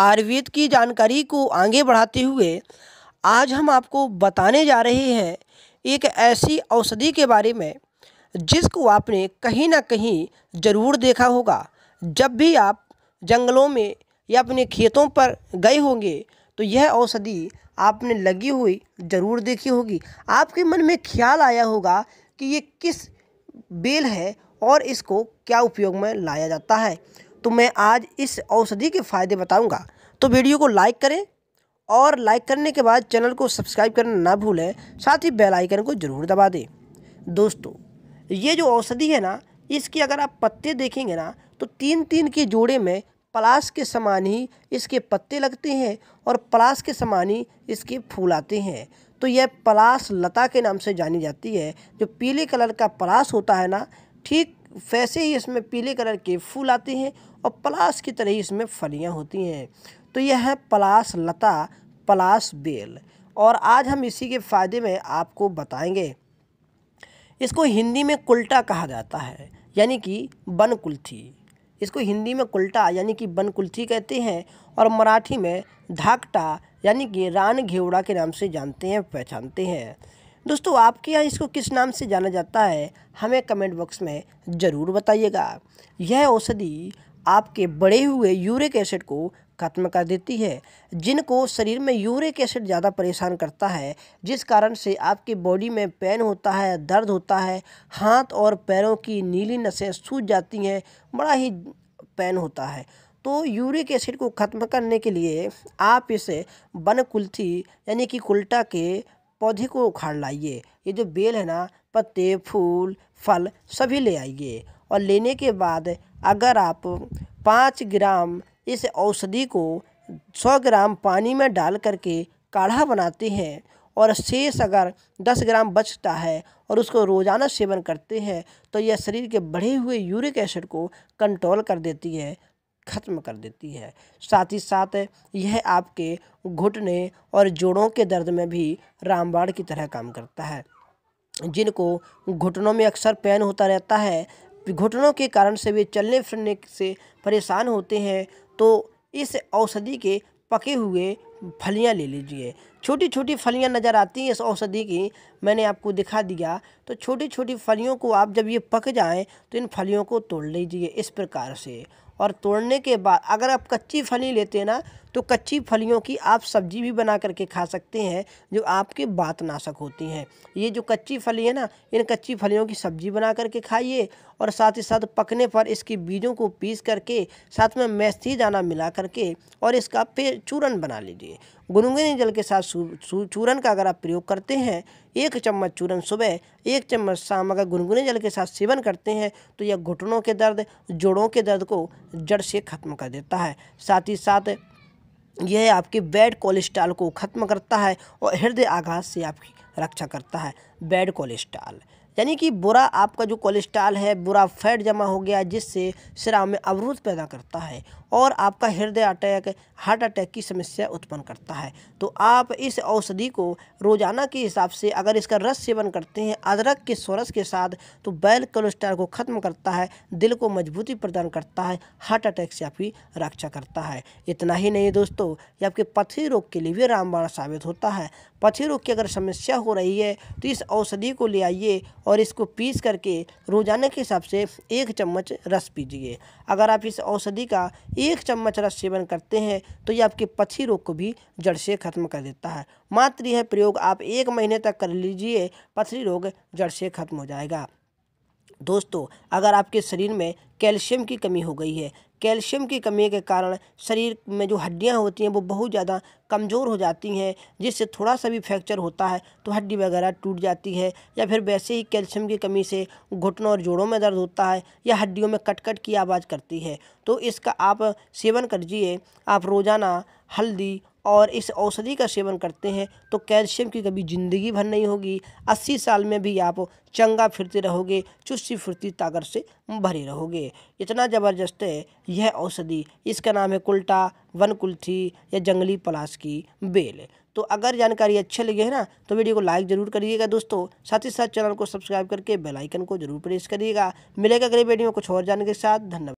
आयुर्वेद की जानकारी को आगे बढ़ाते हुए आज हम आपको बताने जा रहे हैं एक ऐसी औषधि के बारे में जिसको आपने कहीं ना कहीं ज़रूर देखा होगा जब भी आप जंगलों में या अपने खेतों पर गए होंगे तो यह औषधि आपने लगी हुई ज़रूर देखी होगी आपके मन में ख्याल आया होगा कि ये किस बेल है और इसको क्या उपयोग में लाया जाता है तो मैं आज इस औषधि के फ़ायदे बताऊंगा तो वीडियो को लाइक करें और लाइक करने के बाद चैनल को सब्सक्राइब करना ना भूलें साथ ही बेल आइकन को ज़रूर दबा दें दोस्तों ये जो औषधि है ना इसकी अगर आप पत्ते देखेंगे ना तो तीन तीन के जोड़े में पलाश के समान ही इसके पत्ते लगते हैं और पलाश के समान ही इसके फूल आते हैं तो यह पलाश लता के नाम से जानी जाती है जो पीले कलर का पलाश होता है ना ठीक वैसे ही इसमें पीले कलर के फूल आते हैं और पलाश की तरह ही इसमें फलियाँ होती हैं तो यह है पलाश लता पलाश बेल और आज हम इसी के फ़ायदे में आपको बताएंगे इसको हिंदी में कुल्टा कहा जाता है यानी कि बन कुल्थी इसको हिंदी में कुल्टा यानी कि बन कुल्थी कहते हैं और मराठी में धाकटा यानी कि रान घेवड़ा के नाम से जानते हैं पहचानते हैं दोस्तों आपके यहाँ इसको किस नाम से जाना जाता है हमें कमेंट बॉक्स में ज़रूर बताइएगा यह औषधि आपके बढ़े हुए यूरिक एसिड को खत्म कर देती है जिनको शरीर में यूरिक एसिड ज़्यादा परेशान करता है जिस कारण से आपकी बॉडी में पेन होता है दर्द होता है हाथ और पैरों की नीली नसें सूज जाती हैं बड़ा ही पेन होता है तो यूरिक एसिड को ख़त्म करने के लिए आप इसे बन कुल्थी यानी कि कुल्टा के पौधे को उखाड़ लाइए ये जो बेल है ना पत्ते फूल फल सभी ले आइए और लेने के बाद अगर आप पाँच ग्राम इस औषधि को सौ ग्राम पानी में डाल करके काढ़ा बनाते हैं और शेष अगर दस ग्राम बचता है और उसको रोज़ाना सेवन करते हैं तो यह शरीर के बढ़े हुए यूरिक एसिड को कंट्रोल कर देती है खत्म कर देती है साथ ही साथ यह आपके घुटने और जोड़ों के दर्द में भी रामबाण की तरह काम करता है जिनको घुटनों में अक्सर पेन होता रहता है घुटनों के कारण से वे चलने फिरने से परेशान होते हैं तो इस औषधि के पके हुए फलियां ले लीजिए छोटी छोटी फलियां नज़र आती हैं इस औषधि की मैंने आपको दिखा दिया तो छोटी छोटी फलियों को आप जब ये पक जाएं तो इन फलियों को तोड़ लीजिए इस प्रकार से और तोड़ने के बाद अगर आप कच्ची फली लेते हैं ना तो कच्ची फलियों की आप सब्जी भी बना करके खा सकते हैं जो आपके बात नाशक होती हैं ये जो कच्ची फली है ना इन कच्ची फलियों की सब्जी बना करके खाइए और साथ ही साथ पकने पर इसके बीजों को पीस करके साथ में मेस्थी दाना मिला करके और इसका फिर चूरन बना लीजिए गुनगुने जल के साथ चूरन का अगर आप प्रयोग करते हैं एक चम्मच चूरन सुबह एक चम्मच शाम अगर गुनगुने जल के साथ सेवन करते हैं तो यह घुटनों के दर्द जोड़ों के दर्द को जड़ से खत्म कर देता है साथ ही साथ यह आपके बैड कोलेस्ट्रॉल को ख़त्म करता है और हृदय आघात से आपकी रक्षा करता है बैड कोलेस्ट्रॉल यानी कि बुरा आपका जो कोलेस्ट्रॉल है बुरा फैट जमा हो गया जिससे शराब में अवरोध पैदा करता है और आपका हृदय अटैक हार्ट अटैक की समस्या उत्पन्न करता है तो आप इस औषधि को रोज़ाना के हिसाब से अगर इसका रस सेवन करते हैं अदरक के सोरस के साथ तो बैल कोलेस्ट्रॉल को ख़त्म करता है दिल को मजबूती प्रदान करता है हार्ट अटैक से आपकी रक्षा करता है इतना ही नहीं दोस्तों ये आपके पथरी रोग के लिए भी रामबाण साबित होता है पथरी रोग की अगर समस्या हो रही है तो इस औषधि को ले आइए और इसको पीस करके रोजाना के हिसाब से एक चम्मच रस पीजिए अगर आप इस औषधि का एक चम्मच रस सेवन करते हैं तो ये आपके पथी रोग को भी जड़ से खत्म कर देता है मात्र यह प्रयोग आप एक महीने तक कर लीजिए पथरी रोग जड़ से खत्म हो जाएगा दोस्तों अगर आपके शरीर में कैल्शियम की कमी हो गई है कैल्शियम की कमी के कारण शरीर में जो हड्डियां होती हैं वो बहुत ज़्यादा कमज़ोर हो जाती हैं जिससे थोड़ा सा भी फ्रैक्चर होता है तो हड्डी वगैरह टूट जाती है या फिर वैसे ही कैल्शियम की कमी से घुटनों और जोड़ों में दर्द होता है या हड्डियों में कटकट की आवाज़ करती है तो इसका आप सेवन करिए आप रोज़ाना हल्दी और इस औषधि का सेवन करते हैं तो कैल्शियम की कभी ज़िंदगी भर नहीं होगी अस्सी साल में भी आप चंगा फिरते रहोगे चुस्ती फुर्ती ताकत से भरे रहोगे इतना ज़बरदस्त है यह औषधि इसका नाम है कुल्टा वन कुल्थी या जंगली पलाश की बेल तो अगर जानकारी अच्छी लगी है ना तो वीडियो को लाइक जरूर करिएगा दोस्तों साथ ही साथ चैनल को सब्सक्राइब करके बेल आइकन को जरूर प्रेस करिएगा मिलेगा अगले वीडियो में कुछ और जानने के साथ धन्यवाद